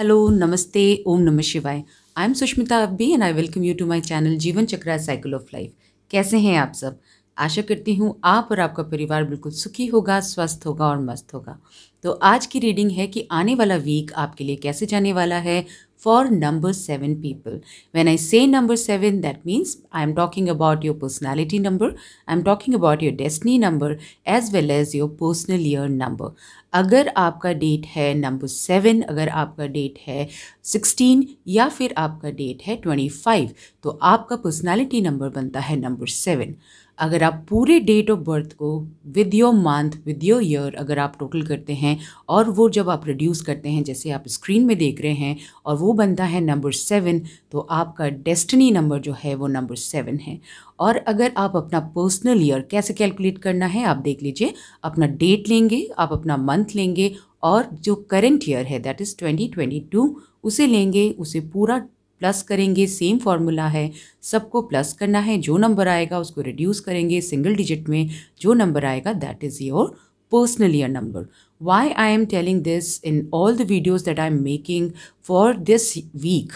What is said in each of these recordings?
Hello नमस्ते ओम नमः शिवाय I'm Sushmita Abbi and I welcome you to my channel Jeevan Chakra cycle of life कैसे हैं आप सब आशा करती हूँ आप और आपका परिवार बिल्कुल सुखी होगा स्वस्थ होगा और मस्त होगा तो आज की रीडिंग है कि आने वाला वीक आपके लिए कैसे जाने वाला है for number 7 people. When I say number 7 that means i am talking about your personality number, i am talking about your destiny number as well as your personal year number. अगर आपका date है number seven अगर आपका date है sixteen या फिर आपका date है ट्वेंटी फाइव तो आपका पर्सनालिटी नंबर बनता है नंबर सेवन अगर आप पूरे डेट ऑफ बर्थ को with your month with your year अगर आप टोटल करते हैं और वो जब आप रिड्यूस करते हैं जैसे आप स्क्रीन में देख रहे हैं और वो बनता है नंबर सेवन तो आपका डेस्टिनी नंबर जो है वो नंबर सेवन है और अगर आप अपना पर्सनल ईयर कैसे कैलकुलेट करना है आप देख लीजिए अपना डेट लेंगे आप अपना मंथ लेंगे और जो करेंट ईयर है दैट इज़ ट्वेंटी उसे लेंगे उसे पूरा प्लस करेंगे सेम फार्मूला है सबको प्लस करना है जो नंबर आएगा उसको रिड्यूस करेंगे सिंगल डिजिट में जो नंबर आएगा that is your personal year number why I'm telling this in all the videos that I I'm making for this week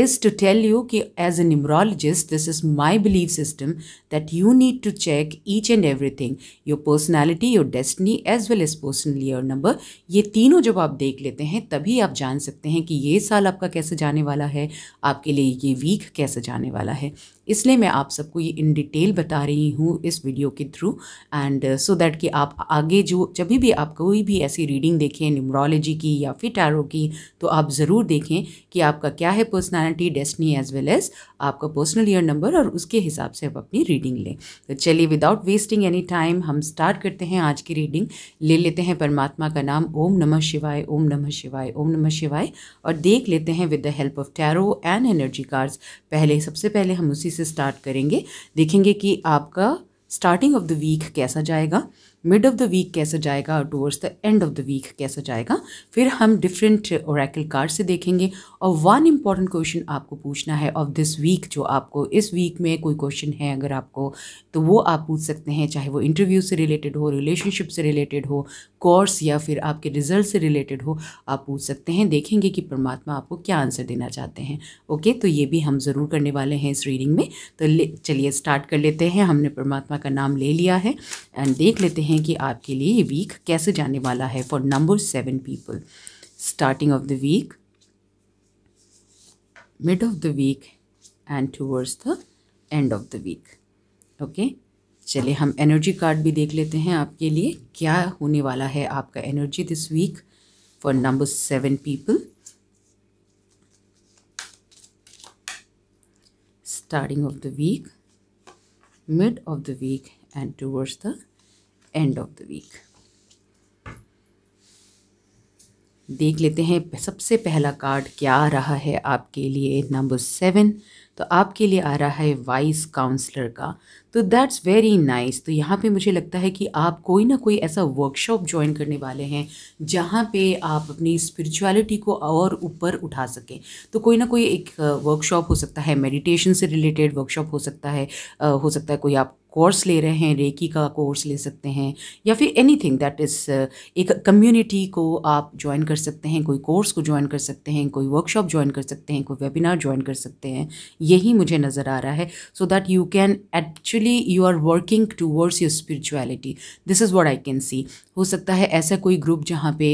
is to tell you ki, as a numerologist, this is my belief system that you need to check each and everything. Your personality, your destiny, as well as personally your number. ye teeno jab aap dekh lete hain tabhi aap jaan sakte hain ki ye saal aapka kaise जाने wala hai aapke liye ye week kaise जाने wala hai इसलिए मैं आप सबको ये in detail बता रही हूँ इस वीडियो के थ्रू एंड सो दैट कि आप आगे जो जब भी आप कोई भी ऐसी रीडिंग देखें न्यूमरोलॉजी की या फिर टैरो की तो आप ज़रूर देखें कि आपका क्या है personality destiny as well as आपका पर्सनल ईयर नंबर और उसके हिसाब से आप अपनी रीडिंग लें तो चलिए विदाउट वेस्टिंग एनी टाइम हम स्टार्ट करते हैं आज की रीडिंग ले लेते हैं परमात्मा का नाम ओम नम शिवाय ओम नम शिवाय ओम नम शिवाय और देख लेते हैं with the help of tarot and energy cards पहले सबसे पहले हम उसी से स्टार्ट करेंगे देखेंगे कि आपका स्टार्टिंग ऑफ द वीक कैसा जाएगा मिड ऑफ़ द वीक कैसा जाएगा और towards the end of the week कैसा जाएगा फिर हम डिफरेंट ओरैकल कार्ड से देखेंगे और वन इम्पॉर्टेंट क्वेश्चन आपको पूछना है ऑफ दिस वीक जो आपको इस वीक में कोई क्वेश्चन है अगर आपको तो वो आप पूछ सकते हैं चाहे वो इंटरव्यू से रिलेटेड हो रिलेशनशिप से रिलेटेड हो कोर्स या फिर आपके रिजल्ट से रिलेटेड हो आप पूछ सकते हैं देखेंगे कि परमात्मा आपको क्या आंसर देना चाहते हैं ओके तो ये भी हम ज़रूर करने वाले हैं इस रीडिंग में तो चलिए स्टार्ट कर लेते हैं हमने परमात्मा का नाम ले लिया है एंड देख लेते हैं हैं कि आपके लिए वीक कैसे जाने वाला है for number seven people starting of the week mid of the week and towards the end of the week okay चलिए हम एनर्जी कार्ड भी देख लेते हैं आपके लिए क्या होने वाला है आपका energy this week for number seven people starting of the week mid of the week and towards the end of the week देख लेते हैं सबसे पहला कार्ड क्या रहा है आपके लिए नंबर सेवन तो आपके लिए आ रहा है वाइस काउंसलर का तो दैट्स वेरी नाइस तो यहाँ पे मुझे लगता है कि आप कोई ना कोई ऐसा वर्कशॉप ज्वाइन करने वाले हैं जहाँ पे आप अपनी स्पिरिचुअलिटी को और ऊपर उठा सकें तो कोई ना कोई एक वर्कशॉप हो सकता है मेडिटेशन से रिलेटेड वर्कशॉप हो सकता है हो सकता है कोई आप कोर्स ले रहे हैं रेकी का कोर्स ले सकते हैं या फिर एनीथिंग दैट इज़ एक कम्युनिटी को आप ज्वाइन कर सकते हैं कोई कोर्स को ज्वाइन कर सकते हैं कोई वर्कशॉप ज्वाइन कर सकते हैं कोई वेबिनार ज्वाइन कर सकते हैं यही मुझे नज़र आ रहा है so that you can actually you are working towards your spirituality this is what I can see हो सकता है ऐसा कोई ग्रुप जहाँ पे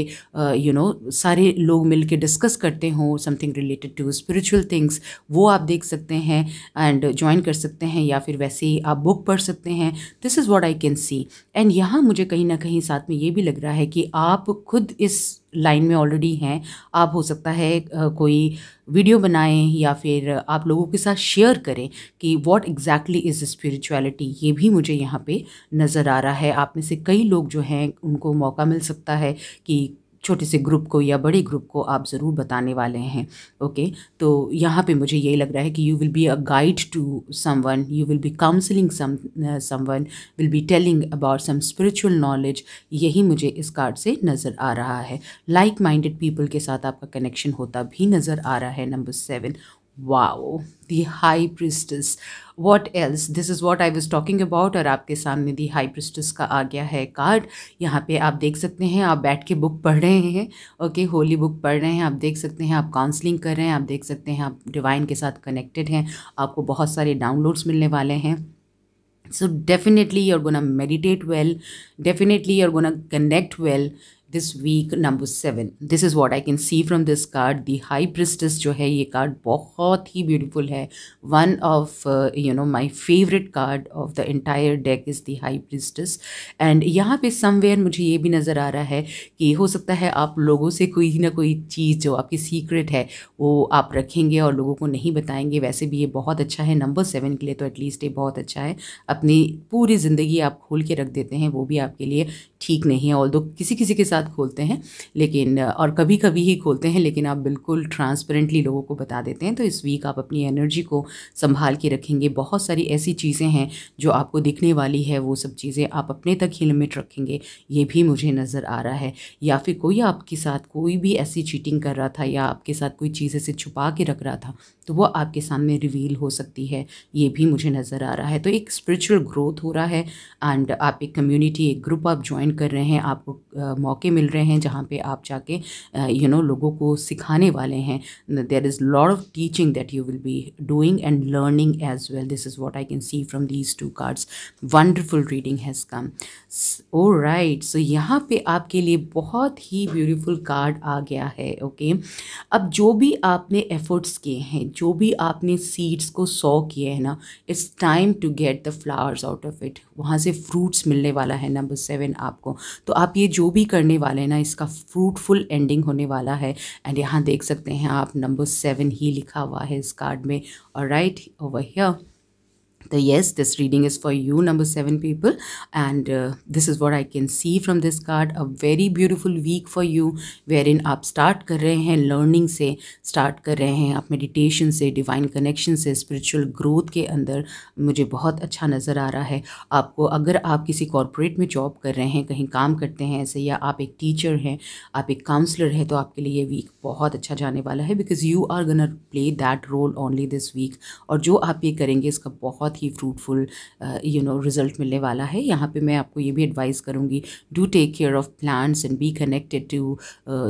यू नो सारे लोग मिल के डिस्कस करते हों something related to spiritual things वो आप देख सकते हैं एंड ज्वाइन कर सकते हैं या फिर वैसे ही आप बुक पढ़ सकते हैं this is what I can see and यहाँ मुझे कहीं ना कहीं साथ में ये भी लग रहा है कि आप खुद इस लाइन में ऑलरेडी हैं आप हो सकता है कोई वीडियो बनाएं या फिर आप लोगों के साथ शेयर करें कि व्हाट एग्जैक्टली इज़ स्पिरिचुअलिटी ये भी मुझे यहाँ पे नज़र आ रहा है आप में से कई लोग जो हैं उनको मौका मिल सकता है कि छोटे से ग्रुप को या बड़े ग्रुप को आप ज़रूर बताने वाले हैं ओके तो यहाँ पे मुझे यही लग रहा है कि you will be a guide to someone you will be counselling some someone will be telling about some spiritual knowledge यही मुझे इस कार्ड से नज़र आ रहा है लाइक माइंडेड पीपल के साथ आपका कनेक्शन होता भी नज़र आ रहा है number seven wow the high priestess what else this is what I was talking about और आपके सामने दी हाई प्रिस्टस का आ गया है कार्ड यहाँ पे आप देख सकते हैं आप बैठ के बुक पढ़ रहे हैं ओके होली बुक पढ़ रहे हैं आप देख सकते हैं आप काउंसलिंग कर रहे हैं आप देख सकते हैं आप डिवाइन के साथ कनेक्टेड हैं आपको बहुत सारे डाउनलोड्स मिलने वाले हैं so definitely you are gonna meditate well definitely you are gonna connect well this week number seven this is what I can see from this card the high priestess जो है ये कार्ड बहुत ही beautiful है one of you know my favourite card of the entire deck is the high priestess and यहाँ पे somewhere मुझे ये भी नज़र आ रहा है कि हो सकता है आप लोगों से कोई ना कोई चीज़ जो आपकी सीक्रेट है वो आप रखेंगे और लोगों को नहीं बताएंगे वैसे भी ये बहुत अच्छा है नंबर सेवन के लिए तो एटलीस्ट ये बहुत अच्छा है अपनी पूरी ज़िंदगी आप खोल के रख देते हैं वो भी आपके लिए ठीक नहीं है ऑल किसी किसी के साथ साथ खोलते हैं लेकिन और कभी कभी ही खोलते हैं लेकिन आप बिल्कुल ट्रांसपेरेंटली लोगों को बता देते हैं तो इस वीक आप अपनी एनर्जी को संभाल के रखेंगे बहुत सारी ऐसी चीज़ें हैं जो आपको दिखने वाली है वो सब चीज़ें आप अपने तक ही लिमिट रखेंगे ये भी मुझे नज़र आ रहा है या फिर कोई आपके साथ कोई भी ऐसी चीटिंग कर रहा था या आपके साथ कोई चीज़ ऐसे छुपा के रख रहा था तो वो आपके सामने रिवील हो सकती है ये भी मुझे नज़र आ रहा है तो एक स्पिरिचुअल ग्रोथ हो रहा है एंड आप एक कम्युनिटी एक ग्रुप आप ज्वाइन कर रहे हैं आपको मौके मिल रहे हैं जहाँ पे आप जाके यू नो लोगों को सिखाने वाले हैं there is lord of teaching that you will be doing and learning as well this is what I can see from these two cards wonderful reading has come all right so यहाँ पर आपके लिए बहुत ही beautiful card आ गया है okay okay? अब जो भी आपने एफर्ट्स किए हैं जो भी आपने सीड्स को सो किए हैं ना it's time to get the flowers out of it वहाँ से फ्रूट्स मिलने वाला है नंबर सेवन आपको तो आप ये जो भी करने वाले हैं ना इसका फ्रूटफुल एंडिंग होने वाला है एंड यहाँ देख सकते हैं आप नंबर सेवन ही लिखा हुआ है इस कार्ड में और right over here the yes this reading is for you number seven people and uh, this is what i can see from this card a very beautiful week for you wherein आप start कर रहे हैं learning से start कर रहे हैं आप meditation से divine connection से spiritual growth के अंदर मुझे बहुत अच्छा नज़र आ रहा है आपको अगर आप किसी corporate में job कर रहे हैं कहीं काम करते हैं ऐसे या आप एक teacher हैं आप एक counselor हैं तो आपके लिए ये week बहुत अच्छा जाने वाला है because you are gonna play that role only this week और जो आप ये करेंगे इसका बहुत ही फ्रूटफुल यू नो रिज़ल्ट मिलने वाला है यहाँ पे मैं आपको ये भी एडवाइस करूँगी do take care of plants and be connected to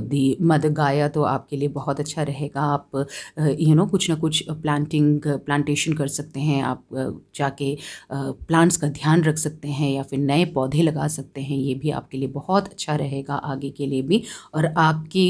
the mother Gaia तो आपके लिए बहुत अच्छा रहेगा आप you uh, know you know, कुछ ना कुछ प्लांटिंग प्लांटेशन कर सकते हैं आप uh, जाके प्लांट्स uh, का ध्यान रख सकते हैं या फिर नए पौधे लगा सकते हैं ये भी आपके लिए बहुत अच्छा रहेगा आगे के लिए भी और आपकी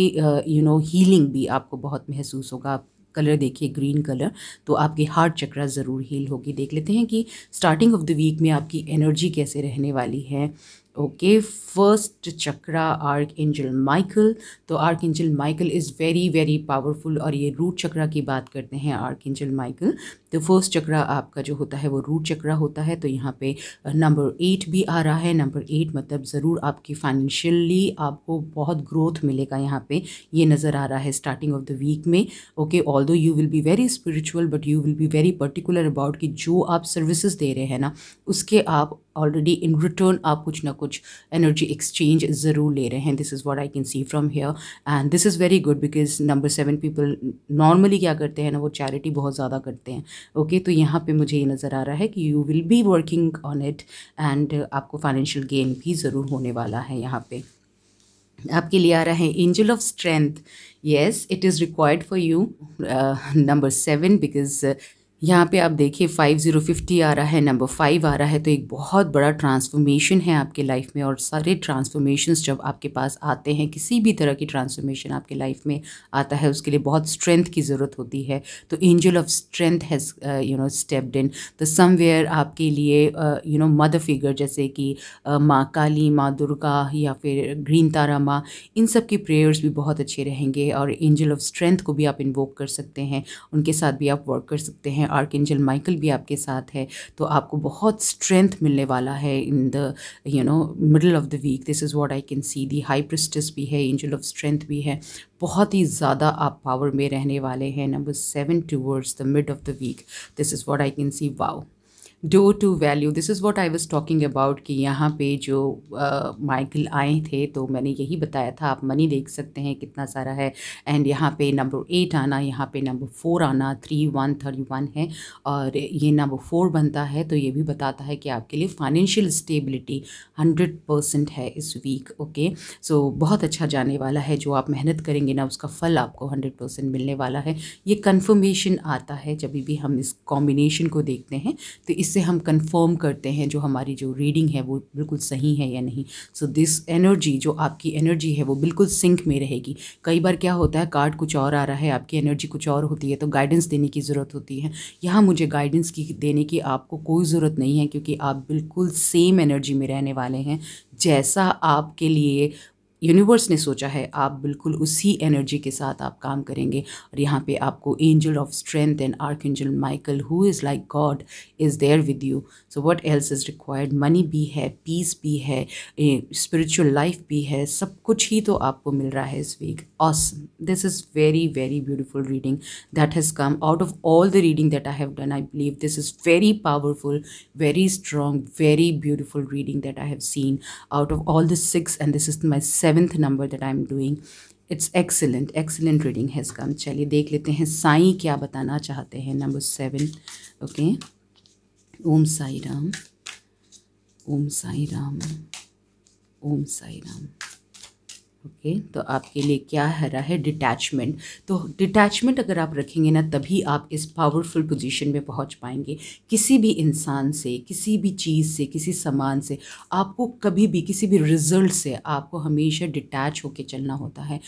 यू नो हीलिंग भी आपको बहुत महसूस होगा कलर देखिए ग्रीन कलर तो आपके हार्ट चक्रा ज़रूर हील होगी देख लेते हैं कि स्टार्टिंग ऑफ द वीक में आपकी एनर्जी कैसे रहने वाली है okay first chakra archangel Michael तो archangel Michael is very very powerful और ये रूट चक्रा की बात करते हैं आर्क एंजल माइकल तो फर्स्ट चक्रा आपका जो होता है वो रूट चक्रा होता है तो यहाँ पे नंबर एट भी आ रहा है नंबर एट मतलब ज़रूर आपकी फाइनेंशियली आपको बहुत ग्रोथ मिलेगा यहाँ पे ये नज़र आ रहा है स्टार्टिंग ऑफ द वीक में okay although you will be very spiritual but you will be very particular about कि जो आप सर्विसेज दे रहे हैं ना उसके आप ऑलरेडी इन रिटर्न आप कुछ ना कुछ एनर्जी एक्सचेंज ज़रूर ले रहे हैं this is what I can see from here and this is very good because number seven people normally क्या करते हैं ना वो चैरिटी बहुत ज़्यादा करते हैं ओके तो यहाँ पे मुझे ये नज़र आ रहा है कि you will be working on it and आपको फाइनेंशियल गेन भी ज़रूर होने वाला है यहाँ पे आपके लिए आ रहा है angel of strength yes it is required for you number seven because यहाँ पे आप देखिए फाइव ज़ीरो फिफ्टी आ रहा है नंबर फाइव आ रहा है तो एक बहुत बड़ा ट्रांसफॉर्मेशन है आपके लाइफ में और सारे ट्रांसफॉर्मेशंस जब आपके पास आते हैं किसी भी तरह की ट्रांसफॉर्मेशन आपके लाइफ में आता है उसके लिए बहुत स्ट्रेंथ की ज़रूरत होती है तो angel of strength has you know stepped in तो समवेयर आपके लिए यू नो मदर फिगर जैसे कि uh, माँ काली माँ दुर्गा या फिर ग्रीन तारा माँ इन सब के प्रेयर्स भी बहुत अच्छे रहेंगे और एंजल ऑफ स्ट्रेंथ को भी आप इन्वोक कर सकते हैं उनके साथ भी आप वर्क कर सकते हैं आर्क एंजल माइकल भी आपके साथ है तो आपको बहुत स्ट्रेंथ मिलने वाला है in the you know middle of the week this is what I can see the high priestess भी है एंजल ऑफ स्ट्रेंथ भी है बहुत ही ज़्यादा आप पावर में रहने वाले हैं number seven towards the mid of the week this is what I can see wow do to value this is what I was talking about कि यहाँ पे जो माइकल uh, आए थे तो मैंने यही बताया था आप मनी देख सकते हैं कितना सारा है एंड यहाँ पे नंबर एट आना यहाँ पे नंबर फोर आना थ्री वन थर्टी वन है और ये नंबर फोर बनता है तो ये भी बताता है कि आपके लिए फाइनेंशियल स्टेबिलिटी हंड्रेड परसेंट है इस वीक ओके सो बहुत अच्छा जाने वाला है जो आप मेहनत करेंगे ना उसका फल आपको हंड्रेड परसेंट मिलने वाला है ये कन्फर्मेशन आता है जब भी हम इस कॉम्बिनेशन को देखते हैं तो इस इससे हम कंफर्म करते हैं जो हमारी जो रीडिंग है वो बिल्कुल सही है या नहीं सो दिस एनर्जी जो आपकी एनर्जी है वो बिल्कुल सिंक में रहेगी कई बार क्या होता है कार्ड कुछ और आ रहा है आपकी एनर्जी कुछ और होती है तो गाइडेंस देने की ज़रूरत होती है यहाँ मुझे गाइडेंस की देने की आपको कोई ज़रूरत नहीं है क्योंकि आप बिल्कुल सेम एनर्जी में रहने वाले हैं जैसा आपके लिए यूनिवर्स ने सोचा है आप बिल्कुल उसी एनर्जी के साथ आप काम करेंगे और यहाँ पे आपको angel of strength and archangel Michael who is like God is there with you so what else is required money भी है पीस भी है स्पिरिचुअल लाइफ भी है सब कुछ ही तो आपको मिल रहा है इस week awesome this is very very beautiful reading that has come out of all the reading that I have done I believe this is very powerful very strong very beautiful reading that I have seen out of all the six and this is my seventh number that I am doing it's excellent excellent reading has come चलिए देख लेते हैं साई क्या बताना चाहते हैं number seven okay Om Sai Ram Om Sai Ram Om Sai Ram okay okay, तो आपके लिए क्या है रहा है डिटैचमेंट तो डिटैचमेंट अगर आप रखेंगे ना तभी आप इस पावरफुल पोजीशन में पहुंच पाएंगे किसी भी इंसान से किसी भी चीज़ से किसी सामान से आपको कभी भी किसी भी रिजल्ट से आपको हमेशा डिटैच होकर चलना होता है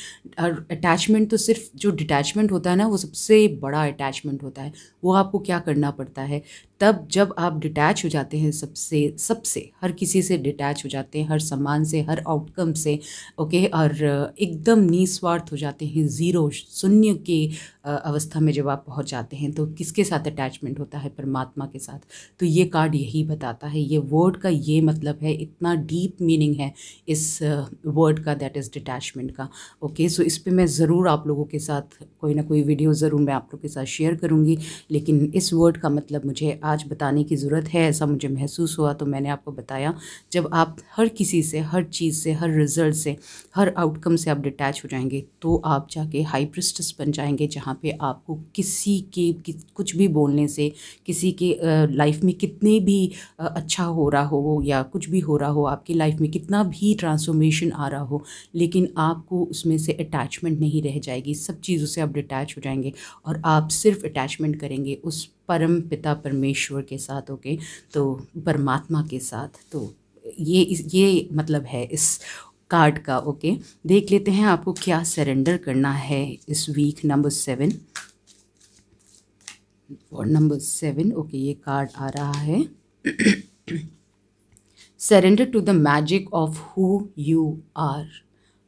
और अटैचमेंट तो सिर्फ जो डिटैचमेंट होता है ना वो सबसे बड़ा अटैचमेंट होता है वो आपको क्या करना पड़ता है तब जब आप डिटैच हो जाते हैं सबसे सबसे हर किसी से डिटैच हो जाते हैं हर सामान से हर आउटकम से ओके okay, और और एकदम निस्वार्थ हो जाते हैं ज़ीरो शून्य के अवस्था में जब आप पहुंच जाते हैं तो किसके साथ अटैचमेंट होता है परमात्मा के साथ तो ये कार्ड यही बताता है ये वर्ड का ये मतलब है इतना डीप मीनिंग है इस वर्ड का दैट इज़ डिटैचमेंट का ओके सो इस पर मैं ज़रूर आप लोगों के साथ कोई ना कोई वीडियो ज़रूर मैं आप लोगों के साथ शेयर करूँगी लेकिन इस वर्ड का मतलब मुझे आज बताने की ज़रूरत है ऐसा मुझे महसूस हुआ तो मैंने आपको बताया जब आप हर किसी से हर चीज़ से हर रिज़ल्ट से हर आउटकम से आप डिटैच हो जाएंगे तो आप जाके हाइप्रिस्टस बन जाएंगे जहाँ पे आपको किसी के कि, कुछ भी बोलने से किसी के लाइफ में कितने भी आ, अच्छा हो रहा हो या कुछ भी हो रहा हो आपकी लाइफ में कितना भी ट्रांसफॉर्मेशन आ रहा हो लेकिन आपको उसमें से अटैचमेंट नहीं रह जाएगी सब चीज़ों से आप डिटैच हो जाएंगे और आप सिर्फ अटैचमेंट करेंगे उस परम पिता परमेश्वर के साथ ओके तो परमात्मा के साथ तो ये ये मतलब है इस कार्ड का ओके देख लेते हैं आपको क्या सरेंडर करना है इस वीक नंबर सेवन और नंबर सेवन ओके ये कार्ड आ रहा है surrender to the magic of who you are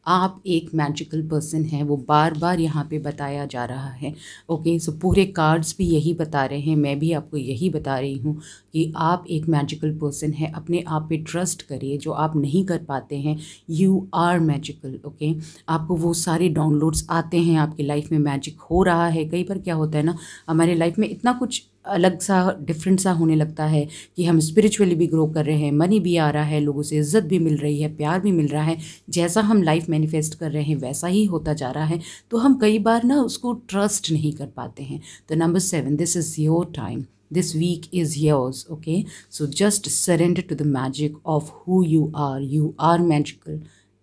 आप एक मैजिकल पर्सन हैं वो बार बार यहाँ पे बताया जा रहा है ओके सो पूरे कार्ड्स भी यही बता रहे हैं मैं भी आपको यही बता रही हूँ कि आप एक मैजिकल पर्सन है अपने आप पे ट्रस्ट करिए जो आप नहीं कर पाते हैं यू आर मैजिकल ओके आपको वो सारे डाउनलोड्स आते हैं आपकी लाइफ में मैजिक हो रहा है कई बार क्या होता है ना हमारे लाइफ में इतना कुछ अलग सा डिफरेंट सा होने लगता है कि हम स्पिरिचुअली भी ग्रो कर रहे हैं मनी भी आ रहा है लोगों से इज्जत भी मिल रही है प्यार भी मिल रहा है जैसा हम लाइफ मैनिफेस्ट कर रहे हैं वैसा ही होता जा रहा है तो हम कई बार ना उसको ट्रस्ट नहीं कर पाते हैं तो number seven this is your time this week is yours okay so just surrender to the magic of who you are you are magical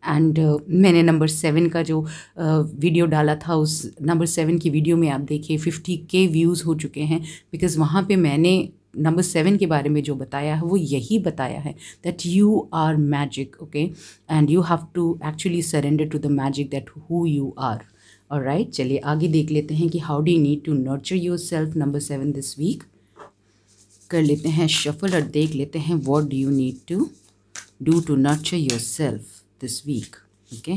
and uh, मैंने नंबर सेवन का जो वीडियो uh, डाला था उस नंबर सेवन की video में आप देखिए फिफ्टी के व्यूज़ हो चुके हैं बिकॉज़ वहाँ पे मैंने नंबर सेवन के बारे में जो बताया है वो यही बताया है that you are magic okay and you have to actually surrender to the magic that who you are all right चलिए आगे देख लेते हैं कि how do need to nurture yourself number seven this week कर लेते हैं shuffle और देख लेते हैं what do you need to do to nurture yourself this week okay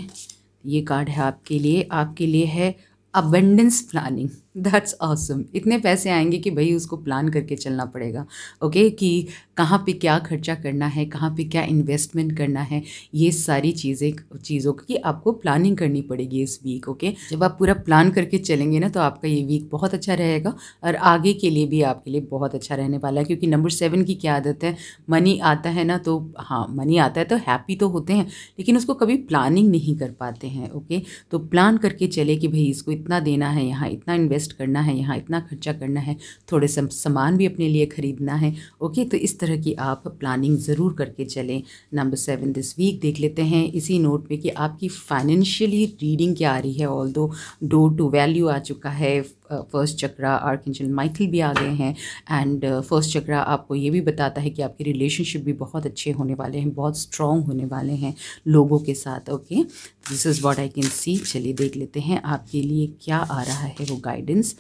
ये कार्ड है आपके लिए आपके लिए है अबेंडेंस प्लानिंग दैट्स ऑसम इतने पैसे आएंगे कि भाई उसको प्लान करके चलना पड़ेगा ओके okay? कि कहाँ पे क्या खर्चा करना है कहाँ पे क्या इन्वेस्टमेंट करना है ये सारी चीज़ें चीज़ों की आपको प्लानिंग करनी पड़ेगी इस वीक ओके okay? जब आप पूरा प्लान करके चलेंगे ना तो आपका ये वीक बहुत अच्छा रहेगा और आगे के लिए भी आपके लिए बहुत अच्छा रहने वाला है क्योंकि नंबर सेवन की क्या आदत है मनी आता है ना तो हाँ मनी आता है तो हैप्पी तो होते हैं लेकिन उसको कभी प्लानिंग नहीं कर पाते हैं ओके okay? तो प्लान करके चले कि भाई इसको इतना देना है यहाँ इतना इन्वेस्ट इन्वेस्ट करना है यहाँ इतना खर्चा करना है थोड़े से सामान भी अपने लिए ख़रीदना है ओके तो इस तरह की आप प्लानिंग ज़रूर करके चलें नंबर सेवन दिस वीक देख लेते हैं इसी नोट में कि आपकी फाइनेंशियली रीडिंग क्या आ रही है ऑल दो डोर टू वैल्यू आ चुका है फर्स्ट चक्रा आर्किंजल माइथिल भी आ गए हैं एंड फर्स्ट चक्रा आपको ये भी बताता है कि आपके रिलेशनशिप भी बहुत अच्छे होने वाले हैं बहुत स्ट्रॉन्ग होने वाले हैं लोगों के साथ okay this is what I can see चलिए देख लेते हैं आपके लिए क्या आ रहा है वो गाइडेंस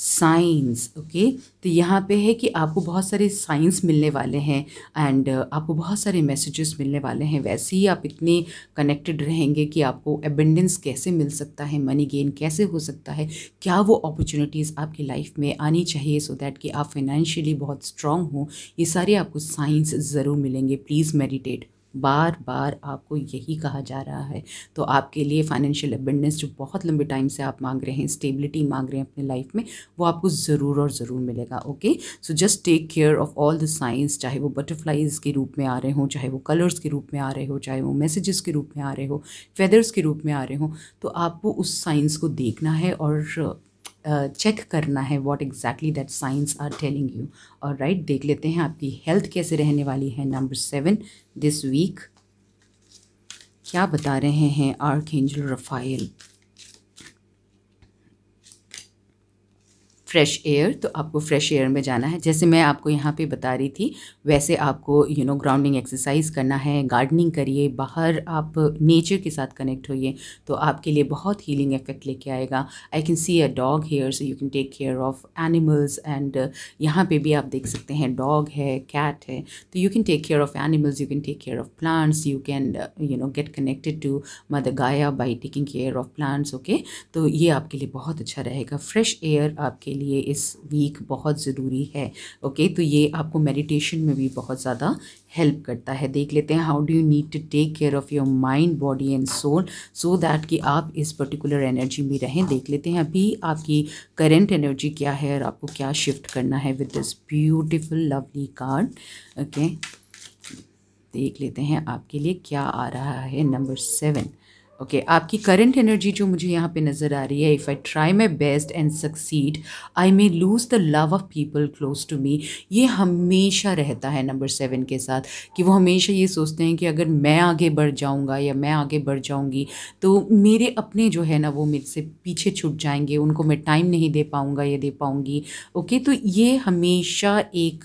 साइंस ओके तो यहाँ पे है कि आपको बहुत सारे साइंस मिलने वाले हैं एंड आपको बहुत सारे मैसेजेस मिलने वाले हैं वैसे ही आप इतने कनेक्टेड रहेंगे कि आपको एबेंडेंस कैसे मिल सकता है मनी गेन कैसे हो सकता है क्या वो अपॉर्चुनिटीज़ आपकी लाइफ में आनी चाहिए सो so दैट कि आप फाइनेंशियली बहुत स्ट्रांग हो ये सारे आपको साइंस ज़रूर मिलेंगे प्लीज़ मेडिटेट बार बार आपको यही कहा जा रहा है तो आपके लिए फाइनेंशियल अबेंडेंस जो बहुत लंबे टाइम से आप मांग रहे हैं स्टेबिलिटी मांग रहे हैं अपने लाइफ में वो आपको ज़रूर और ज़रूर मिलेगा okay so just take care of all the signs चाहे वो बटरफ्लाइज के रूप में आ रहे हों चाहे वो कलर्स के रूप में आ रहे हो चाहे वो मैसेजेस के रूप में आ रहे हो फेदर्स के रूप में आ रहे हों तो आपको उस साइंस को देखना है और चेक करना है what exactly that signs are telling you all right देख लेते हैं आपकी हेल्थ कैसे रहने वाली है नंबर सेवन दिस वीक क्या बता रहे हैं archangel Raphael fresh air तो आपको फ्रेश एयर में जाना है जैसे मैं आपको यहाँ पे बता रही थी वैसे आपको यू नो ग्राउंडिंग एक्सरसाइज करना है गार्डनिंग करिए बाहर आप नेचर के साथ कनेक्ट होइए तो आपके लिए बहुत हीलिंग इफेक्ट लेके आएगा I can see a dog here so you can take care of animals and यहाँ पे भी आप देख सकते हैं डॉग है कैट है तो you can take care of animals you can take care of plants you can you know get connected to mother Gaia by taking care of plants okay तो ये आपके लिए बहुत अच्छा रहेगा फ्रेश एयर आपके लिए इस वीक बहुत ज़रूरी है ओके तो ये आपको मेडिटेशन में भी बहुत ज़्यादा हेल्प करता है देख लेते हैं how do you need to take care of your mind body and soul so that कि आप इस पर्टिकुलर एनर्जी में रहें देख लेते हैं अभी आपकी करेंट एनर्जी क्या है और आपको क्या शिफ्ट करना है with this beautiful lovely card okay देख लेते हैं आपके लिए क्या आ रहा है नंबर सेवन ओके okay, आपकी करंट एनर्जी जो मुझे यहाँ पे नज़र आ रही है if I try my best and succeed I may lose the love of people close to me ये हमेशा रहता है नंबर सेवन के साथ कि वो हमेशा ये सोचते हैं कि अगर मैं आगे बढ़ जाऊँगा या मैं आगे बढ़ जाऊँगी तो मेरे अपने जो है ना वो मेरे से पीछे छूट जाएंगे उनको मैं टाइम नहीं दे पाऊँगा या दे पाऊँगी ओके okay, तो ये हमेशा एक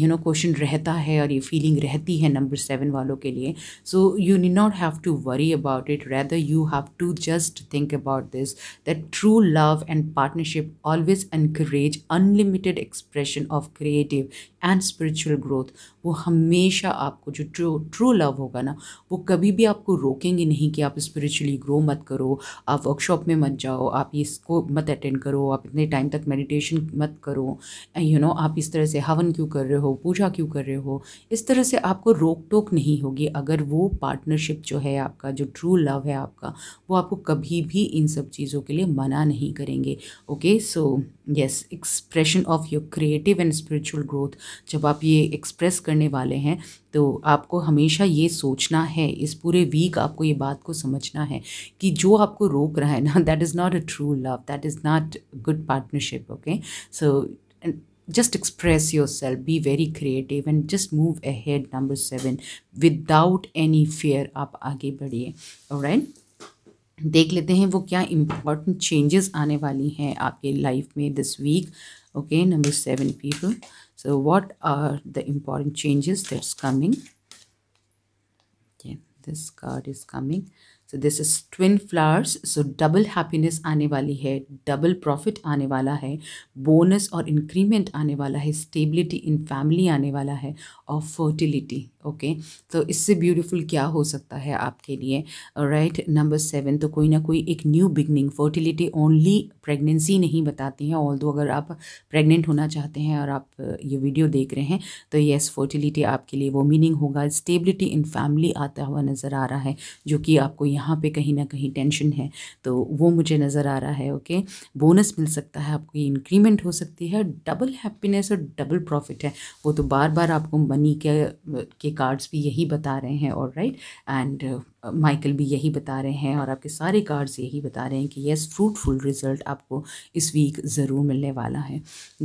यू नो क्वेश्चन रहता है और ये फीलिंग रहती है नंबर सेवन वालों के लिए so you need not have to worry about it it rather you have to just think about this that true love and partnership always encourage unlimited expression of creative and spiritual growth वो हमेशा आपको जो true true love होगा ना वो कभी भी आपको रोकेंगे नहीं कि आप स्पिरिचुअली ग्रो मत करो आप वर्कशॉप में मत जाओ आप इसको मत अटेंड करो आप इतने टाइम तक मेडिटेशन मत करो यू नो आप इस तरह से हवन क्यों कर रहे हो पूजा क्यों कर रहे हो इस तरह से आपको रोक टोक नहीं होगी अगर वो पार्टनरशिप जो है आपका जो ट्रू लव लव है आपका वो आपको कभी भी इन सब चीज़ों के लिए मना नहीं करेंगे okay so yes expression of your creative and spiritual growth जब आप ये एक्सप्रेस करने वाले हैं तो आपको हमेशा ये सोचना है इस पूरे वीक आपको ये बात को समझना है कि जो आपको रोक रहा है ना that is not a true love that is not good partnership okay so just express yourself be very creative and just move ahead number 7 without any fear आप आगे बढ़िए ऑलराइट देख लेते हैं वो क्या इम्पॉर्टेंट चेंजेस आने वाली हैं आपके life में this week. okay number seven people so what are the important changes that's coming okay this card is coming so this is twin flowers so double happiness आने वाली है डबल प्रॉफिट आने वाला है बोनस और increment आने वाला है स्टेबिलिटी इन फैमिली आने वाला है और फर्टिलिटी ओके तो इससे ब्यूटीफुल क्या हो सकता है आपके लिए राइट नंबर सेवन तो कोई ना कोई एक new beginning fertility only pregnancy नहीं बताती है ऑल अगर आप प्रेग्नेंट होना चाहते हैं और आप ये वीडियो देख रहे हैं तो येस फर्टिलिटी आपके लिए वो मीनिंग होगा स्टेबिलिटी इन फैमिली आता हुआ नज़र आ रहा है जो कि आपको यहाँ यहाँ पे कहीं ना कहीं टेंशन है तो वो मुझे नज़र आ रहा है ओके बोनस मिल सकता है आपको इंक्रीमेंट हो सकती है डबल हैप्पीनेस और डबल प्रॉफिट है वो तो बार बार आपको मनी के के कार्ड्स भी यही बता रहे हैं और राइट एंड माइकल भी यही बता रहे हैं और आपके सारे कार्ड्स यही बता रहे हैं कि येस फ्रूटफुल रिजल्ट आपको इस वीक ज़रूर मिलने वाला है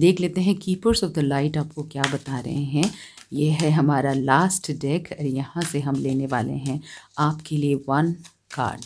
देख लेते हैं कीपर्स ऑफ द लाइट आपको क्या बता रहे हैं ये है हमारा लास्ट डेक यहाँ से हम लेने वाले हैं आपके लिए वन कार्ड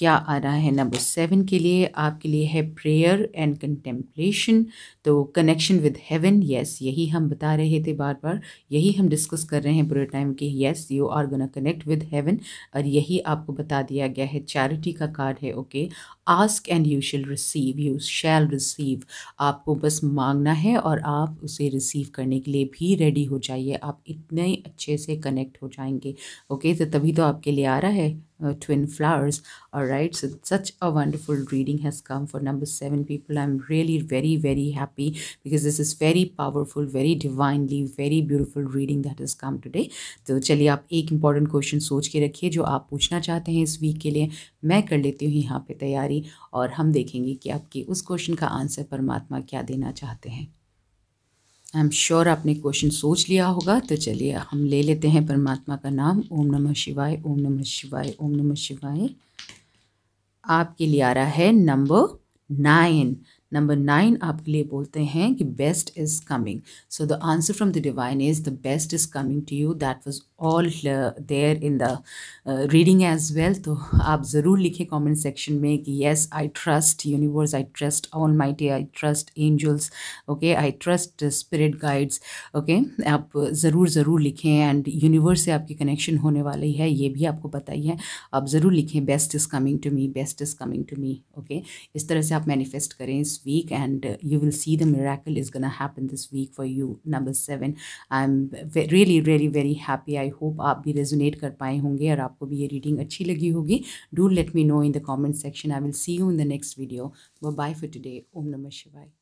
क्या आ रहा है नंबर सेवन के लिए आपके लिए है प्रेयर एंड कंटेम्पलेशन तो कनेक्शन विद हेवन यस यही हम बता रहे थे बार बार यही हम डिस्कस कर रहे हैं पूरे टाइम कि yes you are gonna connect with heaven और यही आपको बता दिया गया है चैरिटी का कार्ड है okay ask and you shall receive you shall receive आपको बस मांगना है और आप उसे रिसीव करने के लिए भी रेडी हो जाइए आप इतने अच्छे से कनेक्ट हो जाएंगे ओके तो तभी तो आपके लिए आ रहा है uh, twin flowers all right so such a wonderful reading has come for number seven people i'm really very very happy because this is very powerful very divinely very beautiful reading that has come today so chaliye aap ek important question soch ke rakhiye jo aap puchna chahte hain is week ke liye main kar leti hu yahan pe taiyari aur hum dekhenge ki aapke us question ka answer parmatma kya dena chahte hain I am sure आपने question सोच लिया होगा तो चलिए हम ले लेते हैं परमात्मा का नाम ओम नमः शिवाय ओम नमः शिवाय ओम नमः शिवाय आपके लिए आ रहा है नंबर नाइन नंबर नाइन आपके लिए बोलते हैं कि best is coming so the answer from the divine is the best is coming to you that was all there in the reading as well तो आप ज़रूर लिखें कमेंट सेक्शन में कि yes I trust universe I trust all टी I trust angels okay I trust spirit guides okay आप ज़रूर ज़रूर लिखें एंड यूनिवर्स से आपकी कनेक्शन होने वाली है ये भी आपको बताइए आप ज़रूर लिखें best is coming to me best is coming to me okay इस तरह से आप मैनिफेस्ट करें इस week and you will see the miracle is gonna happen this week for you number seven I am really really very happy I hope आप भी resonate कर पाए होंगे और आपको भी ये रीडिंग अच्छी लगी होगी do let me know in the comment section I will see you in the next video bye for today Om नमः शिवाय